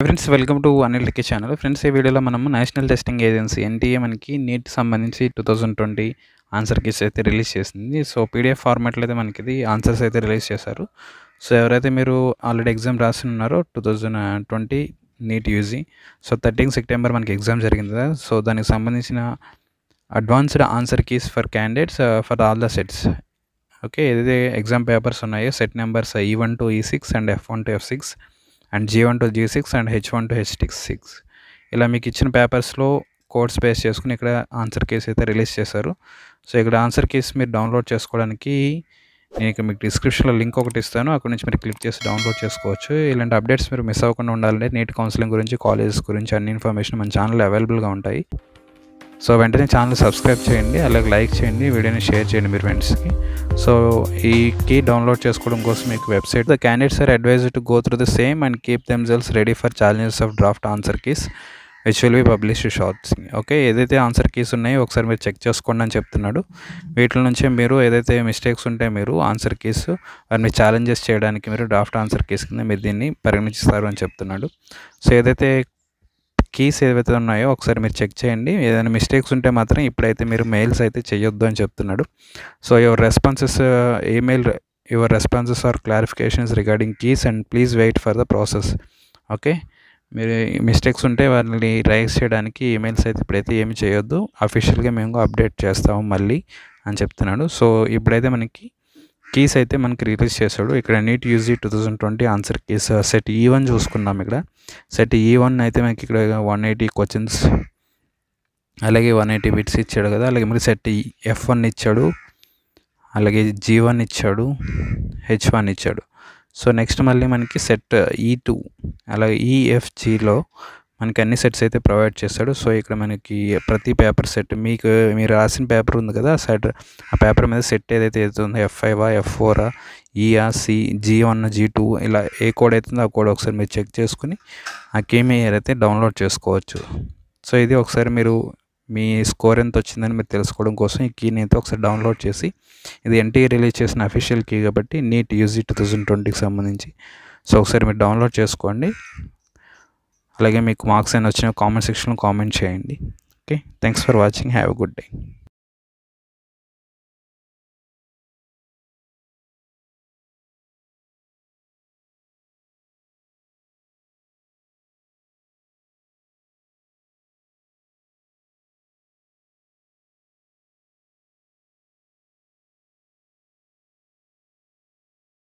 friends welcome to Anil టికే channel friends ఈ వీడియోలో మనము నేషనల్ టెస్టింగ్ ఏజెన్సీ ఎన్టీఏ మనకి నీట్ సంబంధించి two thousand twenty answer keys అయితే రిలీజ్ చేసింది సో పీడిఎఫ్ ఫార్మాట్లో అయితే మనకి ఇది ఆన్సర్స్ అయితే రిలీజ్ చేశారు సో ఎవరైతే మీరు ఆల్రెడీ ఎగ్జామ్ రాసి ఉన్నారో two thousand twenty NEET UG so thirteen September మనకి ఎగ్జామ్ జరిగింది కదా సో దానికి సంబంధించిన advanced answer keys for candidates for all the sets okay ఏదైతే ఎగ్జామ్ పేపర్స్ ఉన్నాయో set numbers E one two E six and F one two F six and G one two G six and H one two H six six ఇలా మీకు ఇచ్చిన పేపర్స్లో codes base చేసుకుని ఇక్కడ answer keys అయితే release చేశారు so ఇక్కడ answer keys మీరు డౌన్లోడ్ చేసుకోవడానికి నేను ఇక్కడ మీకు డిస్క్రిప్షన్లో లింక్ ఒకటి ఇస్తాను అక్కడ నుంచి మీరు క్లిక్ చేసి డౌన్లోడ్ చేసుకోవచ్చు ఇలాంటి అప్డేట్స్ మీరు మిస్ అవ్వకుండా ఉండాలంటే నీట్ కౌన్సిలింగ్ గురించి కాలేజెస్ గురించి అన్ని ఇన్ఫర్మేషన్ మన ఛానల్ అవైలబుల్గా ఉంటాయి సో వెంటనే ఛానల్ సబ్స్క్రైబ్ చేయండి అలాగే లైక్ చేయండి వీడియోని షేర్ చేయండి మీరు ఫ్రెండ్స్కి సో ఈ కీ డౌన్లోడ్ చేసుకోవడం కోసం మీకు website the candidates are advised to go through the same and keep themselves ready for challenges of draft answer keys which will be publish shortly okay ఏదైతే answer keys ఉన్నాయో ఒకసారి మీరు check చేసుకోండి అని చెప్తున్నాడు వీటి నుంచే మీరు ఏదైతే మిస్టేక్స్ ఉంటే మీరు ఆన్సర్ కీస్ వారిని ఛాలెంజెస్ చేయడానికి మీరు డ్రాఫ్ట్ ఆన్సర్ కీస్ కింద మీరు దీన్ని పరిగణిస్తారు అని చెప్తున్నాడు సో ఏదైతే కీస్ ఏవైతే ఉన్నాయో ఒకసారి మీరు చెక్ చేయండి ఏదైనా మిస్టేక్స్ ఉంటే మాత్రం ఇప్పుడైతే మీరు మెయిల్స్ అయితే చేయొద్దు అని చెప్తున్నాడు so your responses email your responses or clarifications regarding keys and please wait for the process okay మీరు మిస్టేక్స్ ఉంటే వారిని రైస్ చేయడానికి ఈమెయిల్స్ అయితే ఇప్పుడైతే ఏమి చేయొద్దు అఫీషియల్గా మేము అప్డేట్ చేస్తాము మళ్ళీ అని చెప్తున్నాడు సో ఇప్పుడైతే మనకి కీస్ అయితే మనకి రిలీజ్ చేశాడు ఇక్కడ NEET UG two thousand twenty answer keys set E e one చూసుకున్నాం ఇక్కడ సెట్ ఈ e వన్ అయితే మనకి ఇక్కడ వన్ ఎయిటీ క్వశ్చన్స్ అలాగే వన్ ఎయిటీ బిట్స్ ఇచ్చాడు కదా అలాగే మనకి సెట్ ఎఫ్ వన్ ఇచ్చాడు అలాగే జీ వన్ ఇచ్చాడు హెచ్ వన్ ఇచ్చాడు సో నెక్స్ట్ మళ్ళీ మనకి సెట్ ఈ e టూ అలాగే ఈఎఫ్జీలో మనకి అన్ని సెట్స్ అయితే ప్రొవైడ్ చేస్తాడు సో ఇక్కడ మనకి ప్రతి పేపర్ సెట్ మీకు మీరు రాసిన పేపర్ ఉంది కదా ఆ సెట్ ఆ పేపర్ మీద సెట్ ఏదైతే అవుతుందో ఎఫ్ ఫైవా ఎఫ్ ఫోరా ఈఆ C G one G two ఇలా ఏ కోడ్ అవుతుందో ఆ కోడ్ ఒకసారి మీరు చెక్ చేసుకుని ఆ గేమ్ ఇయర్ అయితే డౌన్లోడ్ చేసుకోవచ్చు సో ఇది ఒకసారి మీరు మీ స్కోర్ ఎంత వచ్చిందని మీరు తెలుసుకోవడం కోసం ఈ కీని అయితే ఒకసారి డౌన్లోడ్ చేసి ఇది ఎన్టీ రిలీజ్ e చేసిన అఫీషియల్ కీ కాబట్టి నీట్ యూజీ టూ థౌజండ్ ట్వంటీకి సంబంధించి సో ఒకసారి మీరు డౌన్లోడ్ చేసుకోండి అలాగే మీకు మార్క్స్ అయినా వచ్చినా కామెంట్ సెక్షన్లో కామెంట్ చేయండి okay thanks for watching have a good day